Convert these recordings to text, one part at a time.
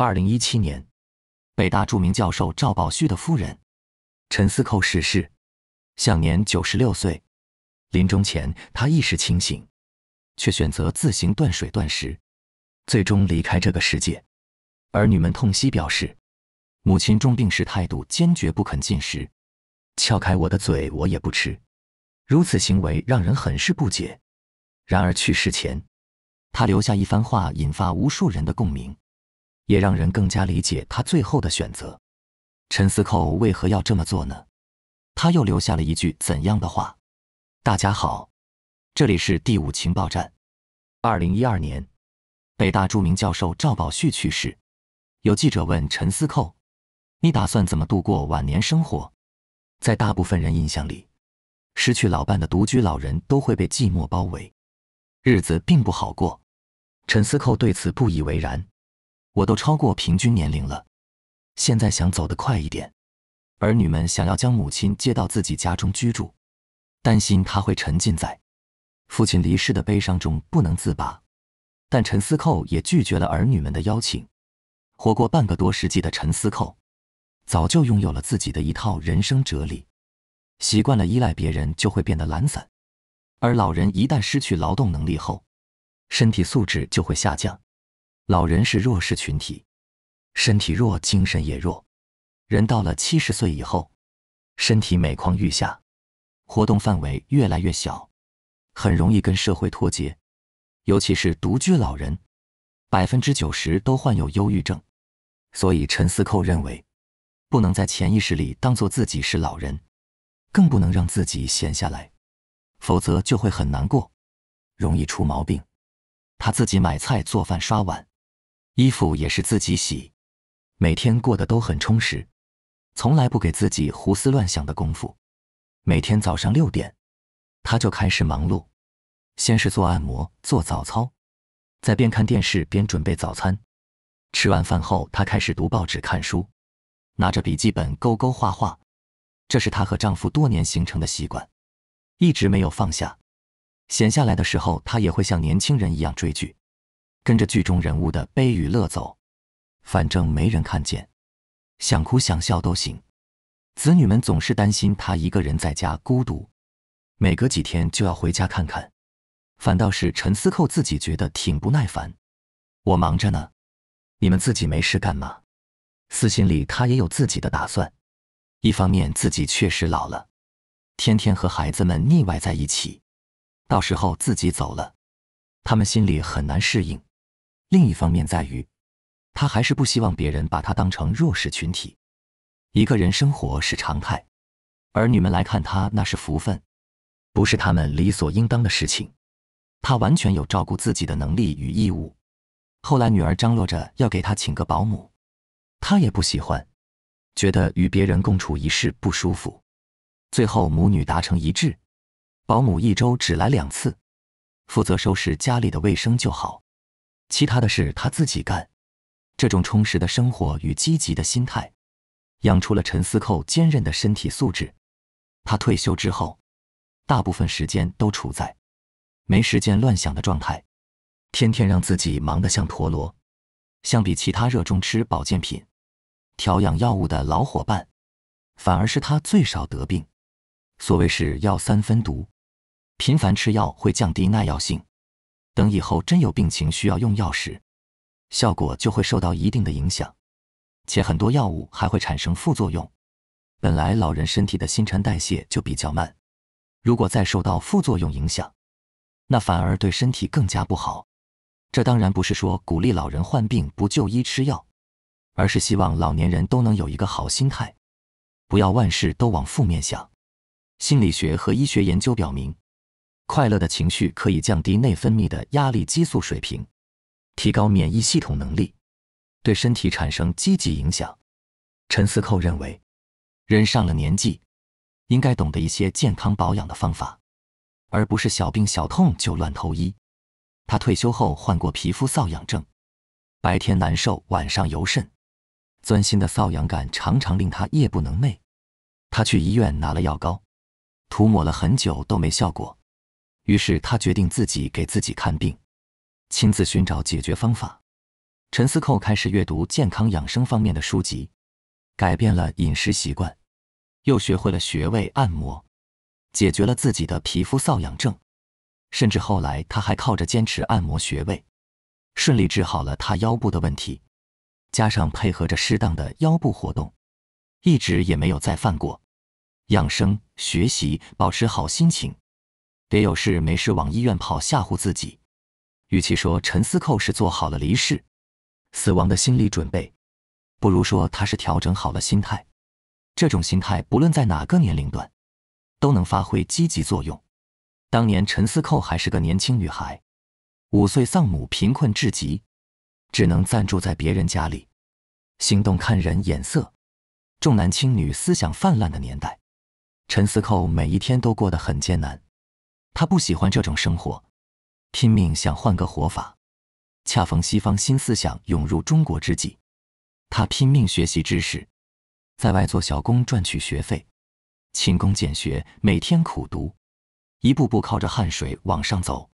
二零一七年，北大著名教授赵宝旭的夫人陈思寇逝世，享年九十六岁。临终前，她意识清醒，却选择自行断水断食，最终离开这个世界。儿女们痛惜表示，母亲重病时态度坚决不肯进食，撬开我的嘴我也不吃，如此行为让人很是不解。然而去世前，他留下一番话，引发无数人的共鸣。也让人更加理解他最后的选择。陈思寇为何要这么做呢？他又留下了一句怎样的话？大家好，这里是第五情报站。二零一二年，北大著名教授赵宝旭去世。有记者问陈思寇：“你打算怎么度过晚年生活？”在大部分人印象里，失去老伴的独居老人都会被寂寞包围，日子并不好过。陈思寇对此不以为然。我都超过平均年龄了，现在想走得快一点。儿女们想要将母亲接到自己家中居住，担心她会沉浸在父亲离世的悲伤中不能自拔。但陈思寇也拒绝了儿女们的邀请。活过半个多世纪的陈思寇，早就拥有了自己的一套人生哲理，习惯了依赖别人就会变得懒散，而老人一旦失去劳动能力后，身体素质就会下降。老人是弱势群体，身体弱，精神也弱。人到了七十岁以后，身体每况愈下，活动范围越来越小，很容易跟社会脱节。尤其是独居老人，百分之九十都患有忧郁症。所以陈思寇认为，不能在潜意识里当做自己是老人，更不能让自己闲下来，否则就会很难过，容易出毛病。他自己买菜、做饭、刷碗。衣服也是自己洗，每天过得都很充实，从来不给自己胡思乱想的功夫。每天早上六点，她就开始忙碌，先是做按摩、做早操，在边看电视边准备早餐。吃完饭后，她开始读报纸、看书，拿着笔记本勾勾画画，这是她和丈夫多年形成的习惯，一直没有放下。闲下来的时候，她也会像年轻人一样追剧。跟着剧中人物的悲与乐走，反正没人看见，想哭想笑都行。子女们总是担心他一个人在家孤独，每隔几天就要回家看看。反倒是陈思扣自己觉得挺不耐烦。我忙着呢，你们自己没事干嘛？私心里他也有自己的打算，一方面自己确实老了，天天和孩子们腻歪在一起，到时候自己走了，他们心里很难适应。另一方面在于，他还是不希望别人把他当成弱势群体。一个人生活是常态，儿女们来看他那是福分，不是他们理所应当的事情。他完全有照顾自己的能力与义务。后来女儿张罗着要给他请个保姆，他也不喜欢，觉得与别人共处一室不舒服。最后母女达成一致，保姆一周只来两次，负责收拾家里的卫生就好。其他的事他自己干，这种充实的生活与积极的心态，养出了陈思寇坚韧的身体素质。他退休之后，大部分时间都处在没时间乱想的状态，天天让自己忙得像陀螺。相比其他热衷吃保健品、调养药物的老伙伴，反而是他最少得病。所谓是药三分毒，频繁吃药会降低耐药性。等以后真有病情需要用药时，效果就会受到一定的影响，且很多药物还会产生副作用。本来老人身体的新陈代谢就比较慢，如果再受到副作用影响，那反而对身体更加不好。这当然不是说鼓励老人患病不就医吃药，而是希望老年人都能有一个好心态，不要万事都往负面想。心理学和医学研究表明。快乐的情绪可以降低内分泌的压力激素水平，提高免疫系统能力，对身体产生积极影响。陈思寇认为，人上了年纪，应该懂得一些健康保养的方法，而不是小病小痛就乱投医。他退休后患过皮肤瘙痒症，白天难受，晚上尤甚，钻心的瘙痒感常常令他夜不能寐。他去医院拿了药膏，涂抹了很久都没效果。于是他决定自己给自己看病，亲自寻找解决方法。陈思寇开始阅读健康养生方面的书籍，改变了饮食习惯，又学会了穴位按摩，解决了自己的皮肤瘙痒症。甚至后来他还靠着坚持按摩穴位，顺利治好了他腰部的问题。加上配合着适当的腰部活动，一直也没有再犯过。养生、学习、保持好心情。别有事没事往医院跑吓唬自己。与其说陈思扣是做好了离世、死亡的心理准备，不如说她是调整好了心态。这种心态不论在哪个年龄段，都能发挥积极作用。当年陈思扣还是个年轻女孩，五岁丧母，贫困至极，只能暂住在别人家里。行动看人眼色，重男轻女思想泛滥的年代，陈思扣每一天都过得很艰难。他不喜欢这种生活，拼命想换个活法。恰逢西方新思想涌入中国之际，他拼命学习知识，在外做小工赚取学费，勤工俭学，每天苦读，一步步靠着汗水往上走。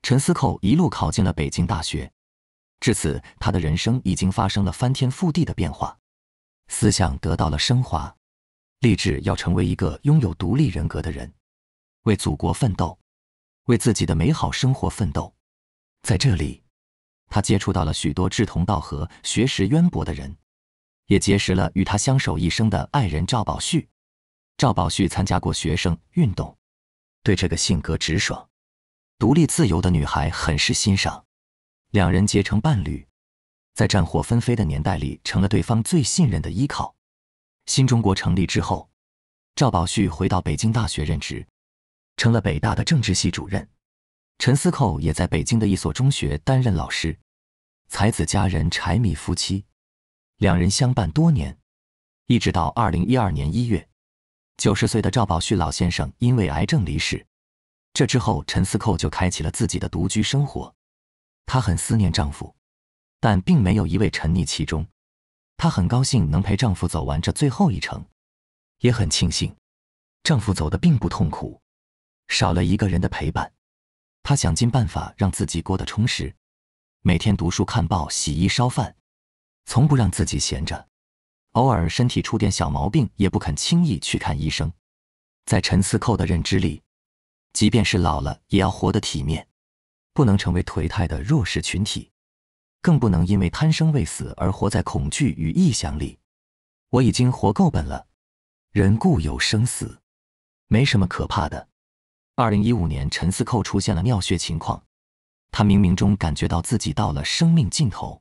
陈思寇一路考进了北京大学，至此他的人生已经发生了翻天覆地的变化，思想得到了升华，立志要成为一个拥有独立人格的人。为祖国奋斗，为自己的美好生活奋斗。在这里，他接触到了许多志同道合、学识渊博的人，也结识了与他相守一生的爱人赵宝旭。赵宝旭参加过学生运动，对这个性格直爽、独立自由的女孩很是欣赏，两人结成伴侣，在战火纷飞的年代里成了对方最信任的依靠。新中国成立之后，赵宝旭回到北京大学任职。成了北大的政治系主任，陈思寇也在北京的一所中学担任老师。才子佳人柴米夫妻，两人相伴多年，一直到二零一二年一月，九十岁的赵宝旭老先生因为癌症离世。这之后，陈思寇就开启了自己的独居生活。她很思念丈夫，但并没有一味沉溺其中。她很高兴能陪丈夫走完这最后一程，也很庆幸，丈夫走的并不痛苦。少了一个人的陪伴，他想尽办法让自己过得充实。每天读书、看报、洗衣、烧饭，从不让自己闲着。偶尔身体出点小毛病，也不肯轻易去看医生。在陈思寇的认知里，即便是老了，也要活得体面，不能成为颓态的弱势群体，更不能因为贪生畏死而活在恐惧与臆想里。我已经活够本了，人固有生死，没什么可怕的。二零一五年，陈思蔻出现了尿血情况，他冥冥中感觉到自己到了生命尽头。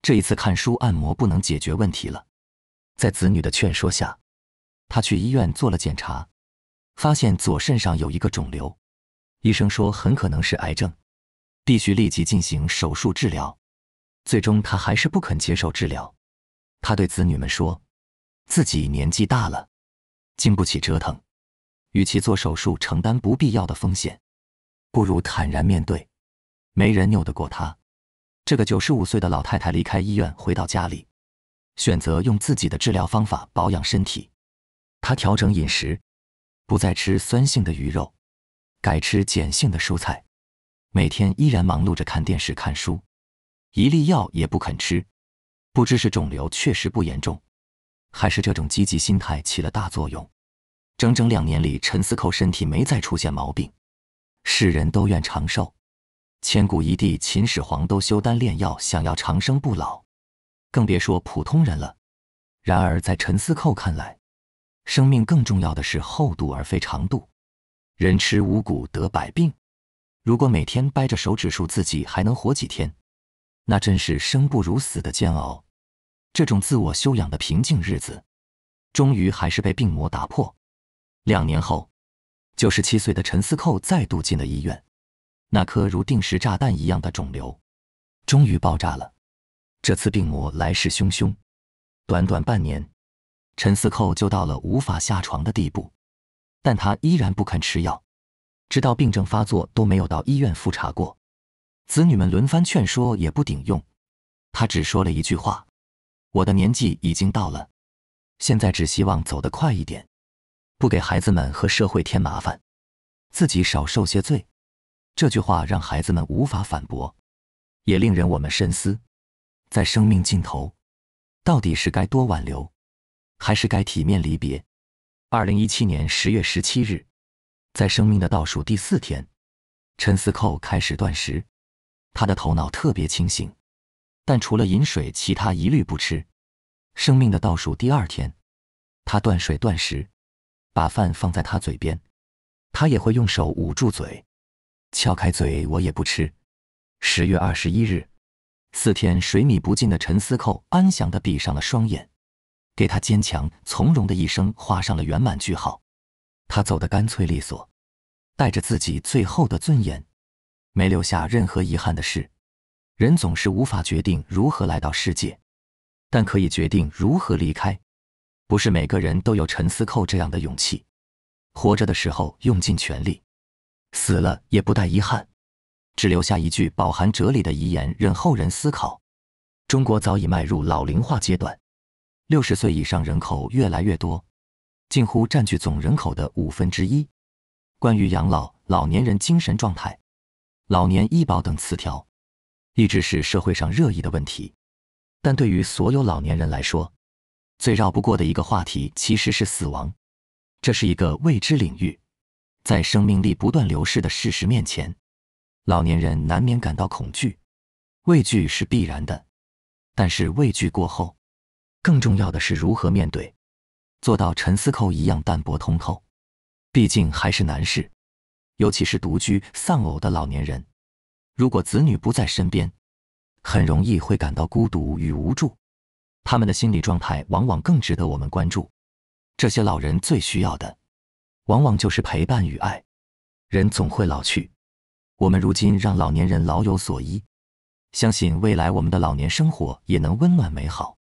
这一次看书按摩不能解决问题了，在子女的劝说下，他去医院做了检查，发现左肾上有一个肿瘤，医生说很可能是癌症，必须立即进行手术治疗。最终他还是不肯接受治疗，他对子女们说：“自己年纪大了，经不起折腾。”与其做手术承担不必要的风险，不如坦然面对。没人拗得过他。这个九十五岁的老太太离开医院回到家里，选择用自己的治疗方法保养身体。她调整饮食，不再吃酸性的鱼肉，改吃碱性的蔬菜。每天依然忙碌着看电视看书，一粒药也不肯吃。不知是肿瘤确实不严重，还是这种积极心态起了大作用。整整两年里，陈思寇身体没再出现毛病。世人都愿长寿，千古一帝秦始皇都修丹炼药，想要长生不老，更别说普通人了。然而，在陈思寇看来，生命更重要的是厚度而非长度。人吃五谷得百病，如果每天掰着手指数自己还能活几天，那真是生不如死的煎熬。这种自我修养的平静日子，终于还是被病魔打破。两年后，九十七岁的陈思寇再度进了医院，那颗如定时炸弹一样的肿瘤，终于爆炸了。这次病魔来势汹汹，短短半年，陈思寇就到了无法下床的地步。但他依然不肯吃药，直到病症发作都没有到医院复查过。子女们轮番劝说也不顶用，他只说了一句话：“我的年纪已经到了，现在只希望走得快一点。”不给孩子们和社会添麻烦，自己少受些罪。这句话让孩子们无法反驳，也令人我们深思：在生命尽头，到底是该多挽留，还是该体面离别？二零一七年十月十七日，在生命的倒数第四天，陈思寇开始断食。他的头脑特别清醒，但除了饮水，其他一律不吃。生命的倒数第二天，他断水断食。把饭放在他嘴边，他也会用手捂住嘴，撬开嘴我也不吃。十月二十一日，四天水米不进的陈思寇安详的闭上了双眼，给他坚强从容的一生画上了圆满句号。他走得干脆利索，带着自己最后的尊严，没留下任何遗憾的事。人总是无法决定如何来到世界，但可以决定如何离开。不是每个人都有陈思扣这样的勇气，活着的时候用尽全力，死了也不带遗憾，只留下一句饱含哲理的遗言，任后人思考。中国早已迈入老龄化阶段，六十岁以上人口越来越多，近乎占据总人口的五分之一。关于养老、老年人精神状态、老年医保等词条，一直是社会上热议的问题。但对于所有老年人来说，最绕不过的一个话题，其实是死亡。这是一个未知领域，在生命力不断流逝的事实面前，老年人难免感到恐惧、畏惧是必然的。但是畏惧过后，更重要的是如何面对，做到陈思扣一样淡泊通透。毕竟还是难事，尤其是独居、丧偶的老年人，如果子女不在身边，很容易会感到孤独与无助。他们的心理状态往往更值得我们关注。这些老人最需要的，往往就是陪伴与爱。人总会老去，我们如今让老年人老有所依，相信未来我们的老年生活也能温暖美好。